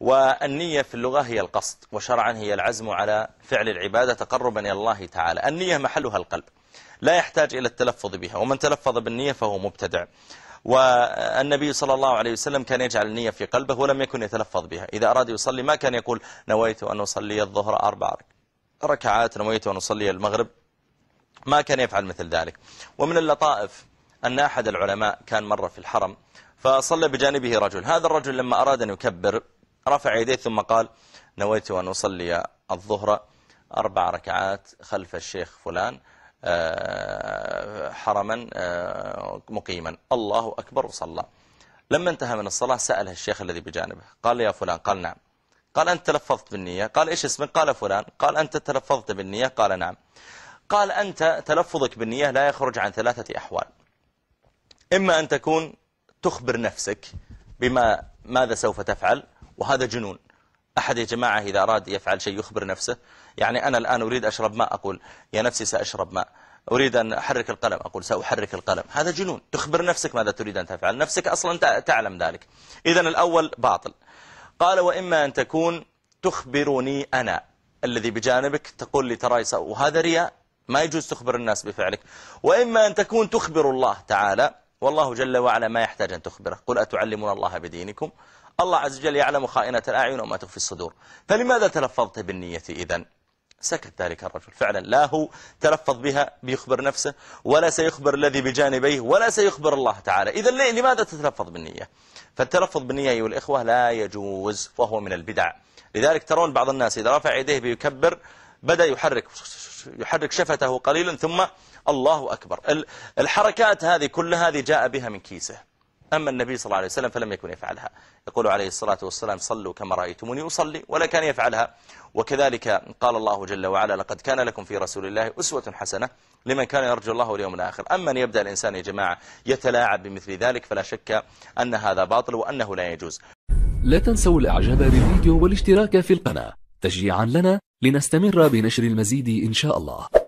والنية في اللغة هي القصد وشرعا هي العزم على فعل العبادة تقربا إلى الله تعالى النية محلها القلب لا يحتاج إلى التلفظ بها ومن تلفظ بالنية فهو مبتدع والنبي صلى الله عليه وسلم كان يجعل النية في قلبه ولم يكن يتلفظ بها إذا أراد يصلي ما كان يقول نويت أن أصلي الظهر أربع ركعات نويت أن أصلي المغرب ما كان يفعل مثل ذلك ومن اللطائف أن أحد العلماء كان مرة في الحرم فصلى بجانبه رجل هذا الرجل لما أراد أن يكبر رفع يديه ثم قال نويت أن أصلي الظهر أربع ركعات خلف الشيخ فلان آه، حرما آه، مقيما الله أكبر وصلى لما انتهى من الصلاة سأله الشيخ الذي بجانبه قال يا فلان قال نعم قال أنت تلفظت بالنية قال إيش اسمك قال فلان قال أنت تلفظت بالنية قال نعم قال أنت تلفظك بالنية لا يخرج عن ثلاثة أحوال إما أن تكون تخبر نفسك بما ماذا سوف تفعل وهذا جنون أحد يا جماعة إذا أراد يفعل شيء يخبر نفسه يعني أنا الآن أريد أشرب ماء أقول يا نفسي سأشرب ماء أريد أن أحرك القلم أقول سأحرك القلم هذا جنون تخبر نفسك ماذا تريد أن تفعل نفسك أصلا تعلم ذلك إذا الأول باطل قال وإما أن تكون تخبرني أنا الذي بجانبك تقول لي تراي وهذا رياء ما يجوز تخبر الناس بفعلك وإما أن تكون تخبر الله تعالى والله جل وعلا ما يحتاج أن تخبره قل أتعلمون الله بدينكم الله عز وجل يعلم خائنة الأعين وما تخفي الصدور فلماذا تلفظت بالنية إذا سكت ذلك الرجل فعلا لا هو تلفظ بها بيخبر نفسه ولا سيخبر الذي بجانبيه ولا سيخبر الله تعالى إذا لماذا تتلفظ بالنية فالتلفظ بالنية أيها الإخوة لا يجوز وهو من البدع لذلك ترون بعض الناس إذا رفع يديه بيكبر بدأ يحرك يحرك شفته قليلا ثم الله أكبر الحركات هذه كلها هذه جاء بها من كيسه أما النبي صلى الله عليه وسلم فلم يكن يفعلها يقول عليه الصلاة والسلام صلوا كما رأيتموني أصلي ولا كان يفعلها وكذلك قال الله جل وعلا لقد كان لكم في رسول الله أسوة حسنة لمن كان يرجو الله واليوم الآخر أما أن يبدأ الإنسان يا جماعة يتلاعب بمثل ذلك فلا شك أن هذا باطل وأنه لا يجوز لا تنسوا الإعجاب بالفيديو والاشتراك في القناة تشجيعا لنا لنستمر بنشر المزيد إن شاء الله